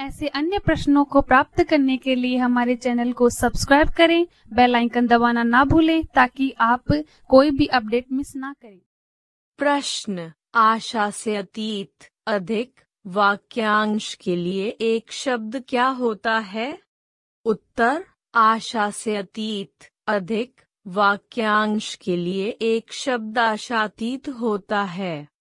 ऐसे अन्य प्रश्नों को प्राप्त करने के लिए हमारे चैनल को सब्सक्राइब करें बेल आइकन दबाना ना भूलें ताकि आप कोई भी अपडेट मिस ना करें प्रश्न आशा से अतीत अधिक वाक्यांश के लिए एक शब्द क्या होता है उत्तर आशा से अतीत अधिक वाक्यांश के लिए एक शब्द आशातीत होता है